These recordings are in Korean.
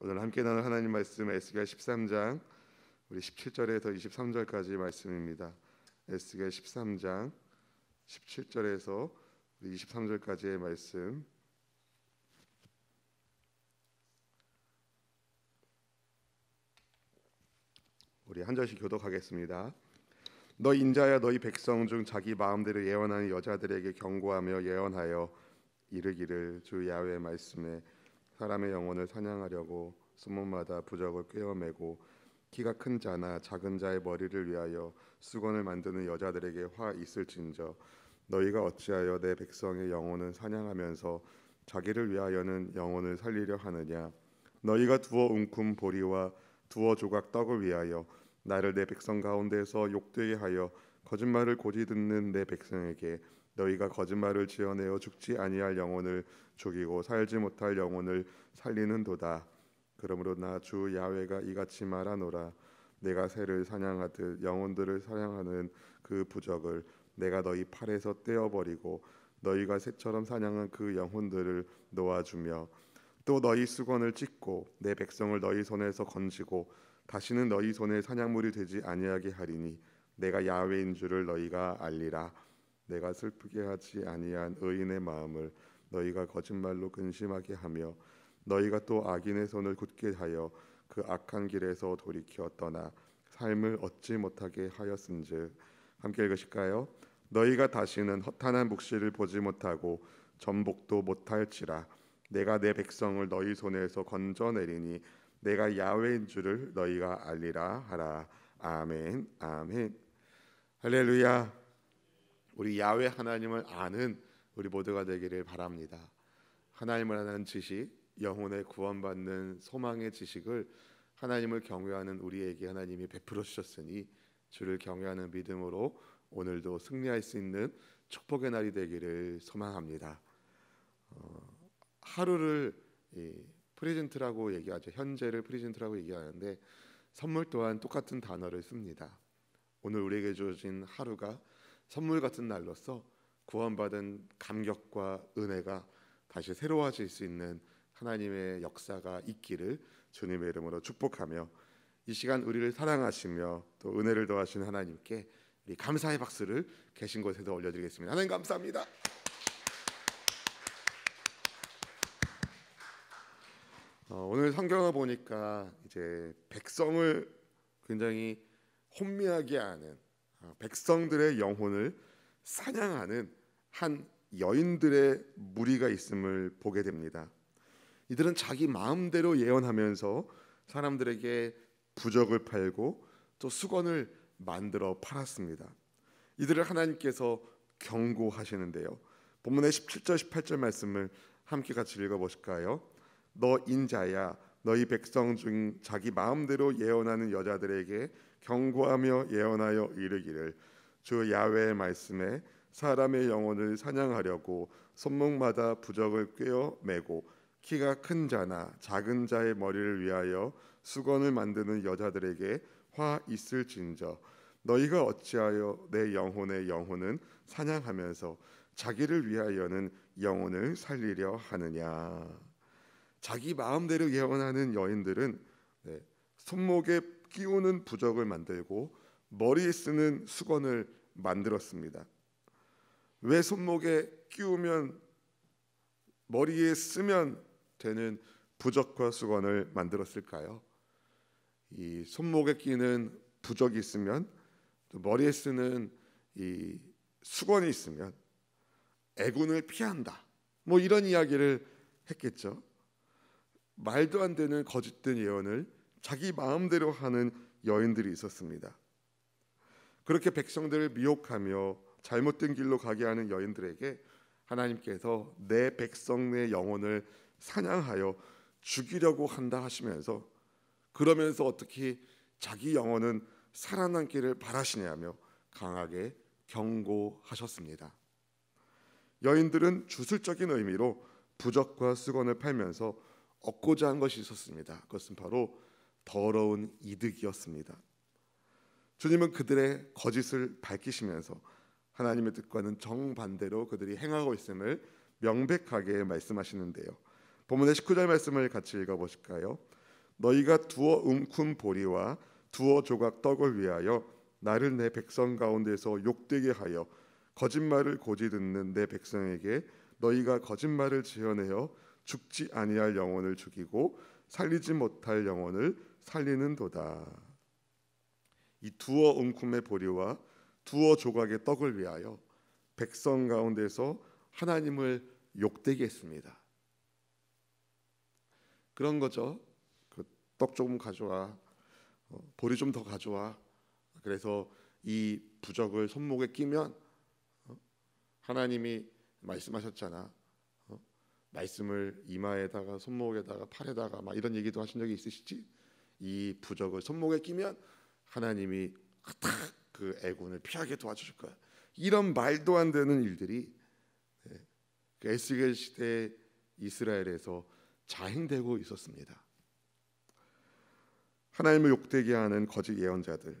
오늘 함께 나눌 하나님 말씀 에스겔 13장 우리 17절에서 23절까지 말씀입니다. 에스겔 13장 17절에서 23절까지의 말씀 우리 한 절씩 교독하겠습니다. 너 인자야 너희 백성 중 자기 마음대로 예언하는 여자들에게 경고하며 예언하여 이르기를 주 야훼의 말씀에 사람의 영혼을 사냥하려고 수문마다 부적을 꿰어매고 키가 큰 자나 작은 자의 머리를 위하여 수건을 만드는 여자들에게 화 있을진저 너희가 어찌하여 내 백성의 영혼을 사냥하면서 자기를 위하여는 영혼을 살리려 하느냐 너희가 두어 웅큼 보리와 두어 조각 떡을 위하여 나를 내 백성 가운데서 욕되게 하여 거짓말을 고지 듣는 내 백성에게 너희가 거짓말을 지어내어 죽지 아니할 영혼을 죽이고 살지 못할 영혼을 살리는도다. 그러므로 나 주 야훼가 이같이 말하노라. 내가 새를 사냥하듯 영혼들을 사냥하는 그 부적을 내가 너희 팔에서 떼어버리고 너희가 새처럼 사냥한 그 영혼들을 놓아주며 또 너희 수건을 찢고 내 백성을 너희 손에서 건지고 다시는 너희 손에 사냥물이 되지 아니하게 하리니 내가 야훼인 줄을 너희가 알리라. 내가 슬프게 하지 아니한 의인의 마음을 너희가 거짓말로 근심하게 하며 너희가 또 악인의 손을 굳게 하여 그 악한 길에서 돌이켜 떠나 삶을 얻지 못하게 하였은즉 함께 읽으실까요? 너희가 다시는 허탄한 묵시를 보지 못하고 전복도 못할지라 내가 내 백성을 너희 손에서 건져내리니 내가 야훼인 줄을 너희가 알리라 하라 아멘 아멘 할렐루야 우리 야외 하나님을 아는 우리 모두가 되기를 바랍니다. 하나님을 아는 지식, 영혼의 구원받는 소망의 지식을 하나님을 경외하는 우리에게 하나님이 베풀어 주셨으니 주를 경외하는 믿음으로 오늘도 승리할 수 있는 축복의 날이 되기를 소망합니다. 어, 하루를 프리젠트라고 얘기하죠. 현재를 프리젠트라고 얘기하는데 선물 또한 똑같은 단어를 씁니다. 오늘 우리에게 주어진 하루가 선물 같은 날로서 구원받은 감격과 은혜가 다시 새로워질 수 있는 하나님의 역사가 있기를 주님의 이름으로 축복하며 이 시간 우리를 사랑하시며 또 은혜를 더하신 하나님께 우리 감사의 박수를 계신 곳에서 올려드리겠습니다. 하나님 감사합니다. 어, 오늘 성경을 보니까 이제 백성을 굉장히 혼미하게 하는 어, 백성들의 영혼을 사냥하는 한 여인들의 무리가 있음을 보게 됩니다. 이들은 자기 마음대로 예언하면서 사람들에게 부적을 팔고 또 수건을 만들어 팔았습니다. 이들을 하나님께서 경고하시는데요. 본문의 17절 18절 말씀을 함께 같이 읽어 보실까요? 너 인자야 너희 백성 중 자기 마음대로 예언하는 여자들에게 경고하며 예언하여 이르기를 주야훼의 말씀에 사람의 영혼을 사냥하려고 손목마다 부적을 꿰어 메고 키가 큰 자나 작은 자의 머리를 위하여 수건을 만드는 여자들에게 화 있을진저 너희가 어찌하여 내 영혼의 영혼은 사냥하면서 자기를 위하여는 영혼을 살리려 하느냐 자기 마음대로 예언하는 여인들은 네, 손목에 끼우는 부적을 만들고 머리에 쓰는 수건을 만들었습니다. 왜 손목에 끼우면 머리에 쓰면 되는 부적과 수건을 만들었을까요? 이 손목에 끼는 부적이 있으면 머리에 쓰는 이 수건이 있으면 애군을 피한다. 뭐 이런 이야기를 했겠죠. 말도 안 되는 거짓된 예언을 자기 마음대로 하는 여인들이 있었습니다. 그렇게 백성들을 미혹하며 잘못된 길로 가게 하는 여인들에게 하나님께서 내 백성의 영혼을 사냥하여 죽이려고 한다 하시면서 그러면서 어떻게 자기 영혼은 살아남기를 바라시냐며 강하게 경고하셨습니다. 여인들은 주술적인 의미로 부적과 수건을 팔면서 얻고자 한 것이 있었습니다. 그것은 바로 더러운 이득이었습니다. 주님은 그들의 거짓을 밝히시면서 하나님의 뜻과는 정반대로 그들이 행하고 있음을 명백하게 말씀하시는데요. 본문의 19절 말씀을 같이 읽어 보실까요? 너희가 두어 움큼 보리와 두어 조각 떡을 위하여 나를 내 백성 가운데서 욕되게 하여 거짓말을 고지 듣는 내 백성에게 너희가 거짓말을 지어내어 죽지 아니할 영혼을 죽이고 살리지 못할 영혼을 살리는도다. 이 두어 웅큼의 보리와 두어 조각의 떡을 위하여 백성 가운데서 하나님을 욕되게 했습니다. 그런 거죠. 그떡 조금 가져와, 어, 보리 좀 더 가져와. 그래서 이 부적을 손목에 끼면 어, 하나님이 말씀하셨잖아. 말씀을 이마에다가 손목에다가 팔에다가 막 이런 얘기도 하신 적이 있으시지? 이 부적을 손목에 끼면 하나님이 그 애군을 피하게 도와주실 거야. 이런 말도 안 되는 일들이 네, 그 에스겔 시대 이스라엘에서 자행되고 있었습니다. 하나님을 욕되게 하는 거짓 예언자들,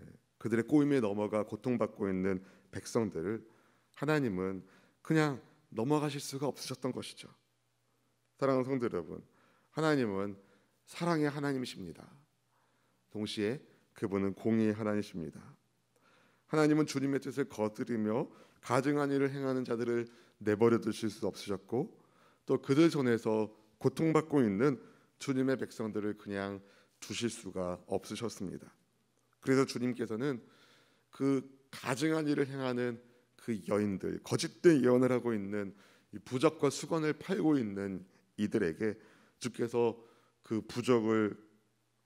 네, 그들의 꼬임에 넘어가 고통받고 있는 백성들을 하나님은 그냥 넘어가실 수가 없으셨던 것이죠. 사랑하는 성도 여러분, 하나님은 사랑의 하나님이십니다. 동시에 그분은 공의의 하나님이십니다. 하나님은 주님의 뜻을 거스리며 가증한 일을 행하는 자들을 내버려 두실 수 없으셨고 또 그들 손에서 고통받고 있는 주님의 백성들을 그냥 두실 수가 없으셨습니다. 그래서 주님께서는 그 가증한 일을 행하는 그 여인들 거짓된 예언을 하고 있는 이 부적과 수건을 팔고 있는 이들에게 주께서 그 부적을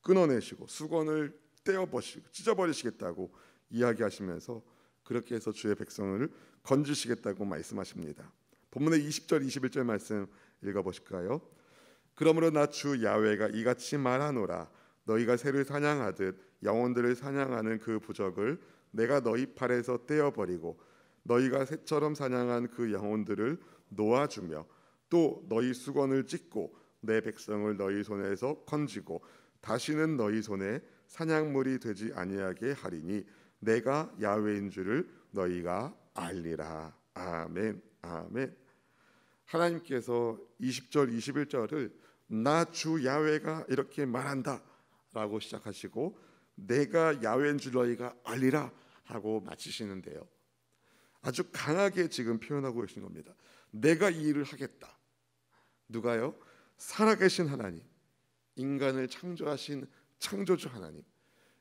끊어내시고 수건을 떼어버리시고 찢어버리시겠다고 이야기하시면서 그렇게 해서 주의 백성을 건지시겠다고 말씀하십니다. 본문의 20절 21절 말씀 읽어보실까요? 그러므로 나 주 야외가 이같이 말하노라 너희가 새를 사냥하듯 영혼들을 사냥하는 그 부적을 내가 너희 팔에서 떼어버리고 너희가 새처럼 사냥한 그 영혼들을 놓아주며 또 너희 수건을 찢고 내 백성을 너희 손에서 건지고 다시는 너희 손에 사냥물이 되지 아니하게 하리니 내가 야훼인 줄을 너희가 알리라. 아멘. 아멘. 하나님께서 20절 21절을 나 주 야훼가 이렇게 말한다라고 시작하시고 내가 야훼인 줄 너희가 알리라 하고 마치시는데요. 아주 강하게 지금 표현하고 계신 겁니다. 내가 이 일을 하겠다. 누가요? 살아계신 하나님, 인간을 창조하신 창조주 하나님,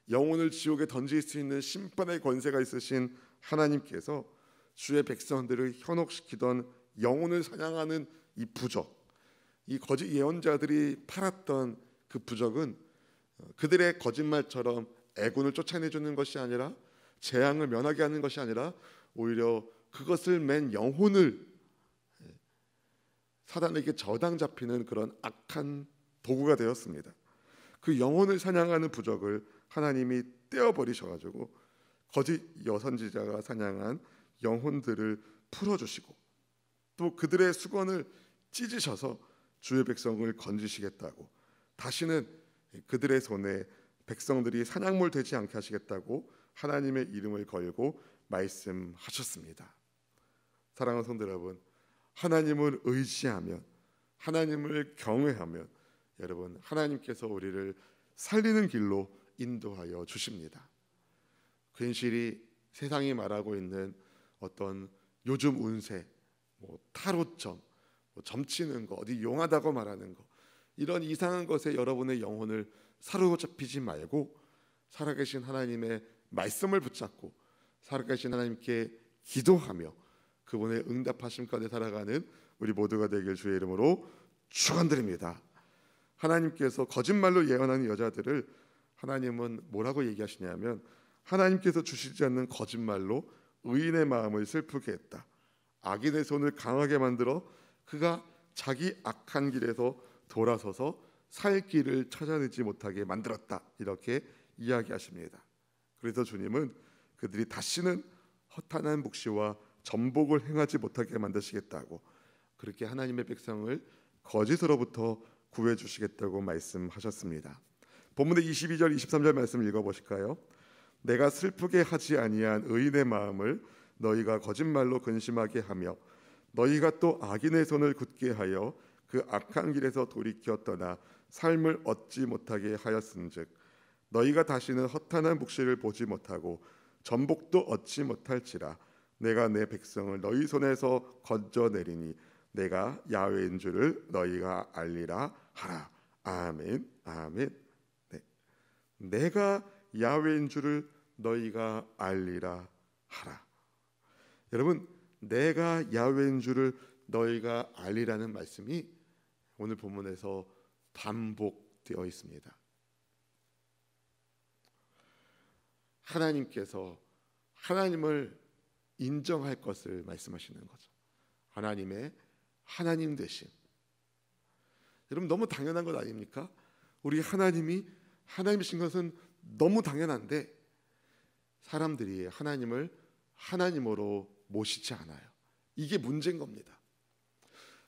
영혼을 지옥에 던질 수 있는 심판의 권세가 있으신 하나님께서 주의 백성들을 현혹시키던 영혼을 사냥하는 이 부적, 이 거짓 예언자들이 팔았던 그 부적은 그들의 거짓말처럼 애군을 쫓아내주는 것이 아니라 재앙을 면하게 하는 것이 아니라 오히려 그것을 맨 영혼을 예, 사단에게 저당 잡히는 그런 악한 도구가 되었습니다. 그 영혼을 사냥하는 부적을 하나님이 떼어버리셔가지고 거짓 여선지자가 사냥한 영혼들을 풀어주시고 또 그들의 수건을 찢으셔서 주의 백성을 건지시겠다고 다시는 그들의 손에 백성들이 사냥몰 되지 않게 하시겠다고 하나님의 이름을 걸고 말씀하셨습니다. 사랑하는 성도 여러분, 하나님을 의지하면 하나님을 경외하면 여러분 하나님께서 우리를 살리는 길로 인도하여 주십니다. 괜시리 세상이 말하고 있는 어떤 요즘 운세, 뭐 타로점, 뭐 점치는 거, 어디 용하다고 말하는 거 이런 이상한 것에 여러분의 영혼을 사로잡히지 말고 살아계신 하나님의 말씀을 붙잡고 살아가신 하나님께 기도하며 그분의 응답하심 가운데 살아가는 우리 모두가 되길 주의 이름으로 축원드립니다. 하나님께서 거짓말로 예언하는 여자들을 하나님은 뭐라고 얘기하시냐면 하나님께서 주시지 않는 거짓말로 의인의 마음을 슬프게 했다. 악인의 손을 강하게 만들어 그가 자기 악한 길에서 돌아서서 살 길을 찾아내지 못하게 만들었다. 이렇게 이야기하십니다. 그래서 주님은 그들이 다시는 허탄한 묵시와 전복을 행하지 못하게 만드시겠다고 그렇게 하나님의 백성을 거짓으로부터 구해 주시겠다고 말씀하셨습니다. 본문의 22절 23절 말씀 읽어 보실까요? 내가 슬프게 하지 아니한 의인의 마음을 너희가 거짓말로 근심하게 하며 너희가 또 악인의 손을 굳게 하여 그 악한 길에서 돌이켜 떠나 삶을 얻지 못하게 하였은즉 너희가 다시는 허탄한 묵시를 보지 못하고 전복도 얻지 못할지라 내가 내 백성을 너희 손에서 건져내리니 내가 야훼인 줄을 너희가 알리라 하라 아멘 아멘 네. 내가 야훼인 줄을 너희가 알리라 하라 여러분 내가 야훼인 줄을 너희가 알리라는 말씀이 오늘 본문에서 반복되어 있습니다 하나님께서 하나님을 인정할 것을 말씀하시는 거죠. 하나님의 하나님 되심. 여러분 너무 당연한 것 아닙니까? 우리 하나님이 하나님이신 것은 너무 당연한데 사람들이 하나님을 하나님으로 모시지 않아요. 이게 문제인 겁니다.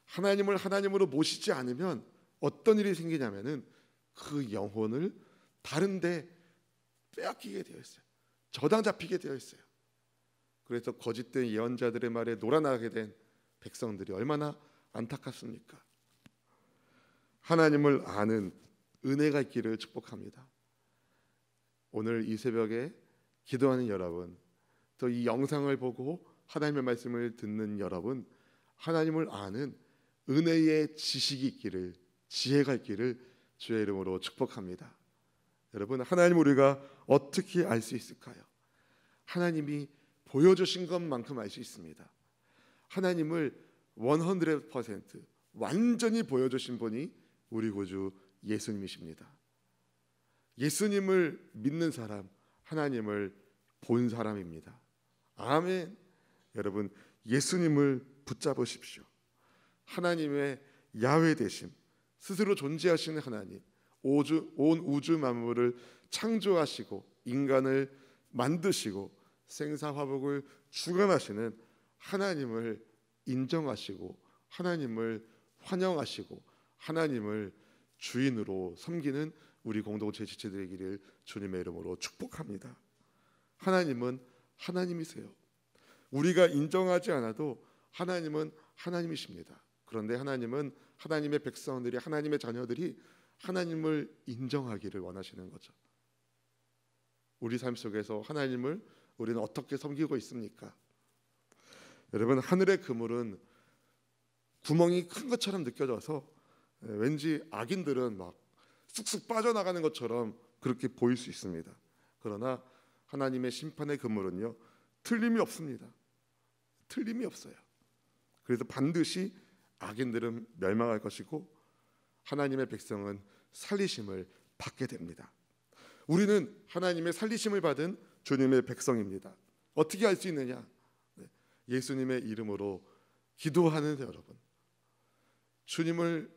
하나님을 하나님으로 모시지 않으면 어떤 일이 생기냐면은 그 영혼을 다른데 빼앗기게 되어 있어요. 저당 잡히게 되어 있어요. 그래서 거짓된 예언자들의 말에 놀아나게 된 백성들이 얼마나 안타깝습니까? 하나님을 아는 은혜가 있기를 축복합니다. 오늘 이 새벽에 기도하는 여러분, 또 이 영상을 보고 하나님의 말씀을 듣는 여러분, 하나님을 아는 은혜의 지식이 있기를, 지혜가 있기를 주의 이름으로 축복합니다. 여러분 하나님 우리가 어떻게 알 수 있을까요? 하나님이 보여주신 것만큼 알 수 있습니다. 하나님을 100% 완전히 보여주신 분이 우리 구주 예수님이십니다. 예수님을 믿는 사람, 하나님을 본 사람입니다. 아멘. 여러분 예수님을 붙잡으십시오. 하나님의 야외 대심, 스스로 존재하시는 하나님, 우주, 온 우주 만물을 창조하시고 인간을 만드시고 생사화복을 주관하시는 하나님을 인정하시고 하나님을 환영하시고 하나님을 주인으로 섬기는 우리 공동체 지체들이기를 주님의 이름으로 축복합니다. 하나님은 하나님이세요. 우리가 인정하지 않아도 하나님은 하나님이십니다. 그런데 하나님은 하나님의 백성들이 하나님의 자녀들이 하나님을 인정하기를 원하시는 거죠. 우리 삶 속에서 하나님을 우리는 어떻게 섬기고 있습니까? 여러분 하늘의 그물은 구멍이 큰 것처럼 느껴져서 예, 왠지 악인들은 막 쑥쑥 빠져나가는 것처럼 그렇게 보일 수 있습니다. 그러나 하나님의 심판의 그물은요 틀림이 없습니다. 틀림이 없어요. 그래서 반드시 악인들은 멸망할 것이고 하나님의 백성은 살리심을 받게 됩니다. 우리는 하나님의 살리심을 받은 주님의 백성입니다. 어떻게 알수 있느냐? 네, 예수님의 이름으로 기도하는 여러분. 주님을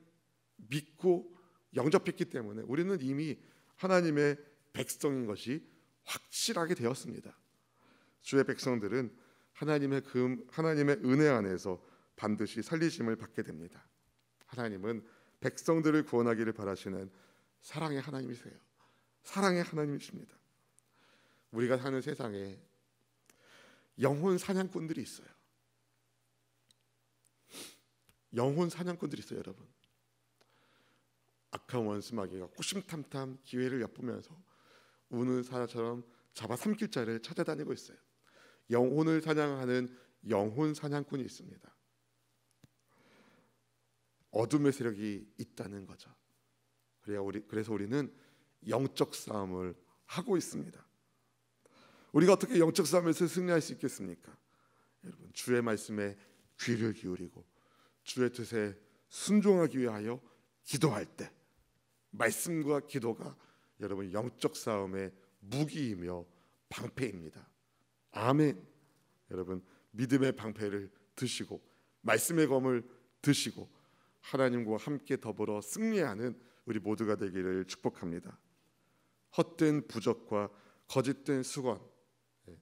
믿고 영접했기 때문에 우리는 이미 하나님의 백성인 것이 확실하게 되었습니다. 주의 백성들은 하나님의 금 하나님의 은혜 안에서 반드시 살리심을 받게 됩니다. 하나님은 백성들을 구원하기를 바라시는 사랑의 하나님이세요. 사랑의 하나님이십니다. 우리가 사는 세상에 영혼 사냥꾼들이 있어요. 영혼 사냥꾼들이 있어요, 여러분. 악한 원수마귀가 꾸심탐탐 기회를 엿보면서 우는 사자처럼 잡아 삼킬 자를 찾아다니고 있어요. 영혼을 사냥하는 영혼 사냥꾼이 있습니다. 어둠의 세력이 있다는 거죠. 그래야 우리 그래서 우리는 영적 싸움을 하고 있습니다. 우리가 어떻게 영적 싸움에서 승리할 수 있겠습니까? 여러분 주의 말씀에 귀를 기울이고 주의 뜻에 순종하기 위하여 기도할 때 말씀과 기도가 여러분 영적 싸움의 무기이며 방패입니다. 아멘. 여러분 믿음의 방패를 드시고 말씀의 검을 드시고 하나님과 함께 더불어 승리하는 우리 모두가 되기를 축복합니다. 헛된 부적과 거짓된 수건, 예,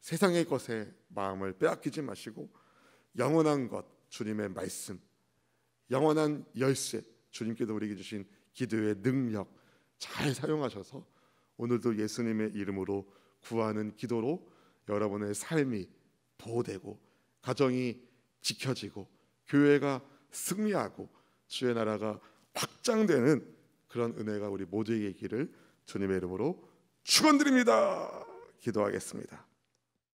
세상의 것에 마음을 빼앗기지 마시고 영원한 것 주님의 말씀, 영원한 열쇠 주님께서 우리에게 주신 기도의 능력 잘 사용하셔서 오늘도 예수님의 이름으로 구하는 기도로 여러분의 삶이 보호되고 가정이 지켜지고 교회가 승리하고 주의 나라가 확장되는 그런 은혜가 우리 모두에게 있기를 주님의 이름으로 축원드립니다. 기도하겠습니다.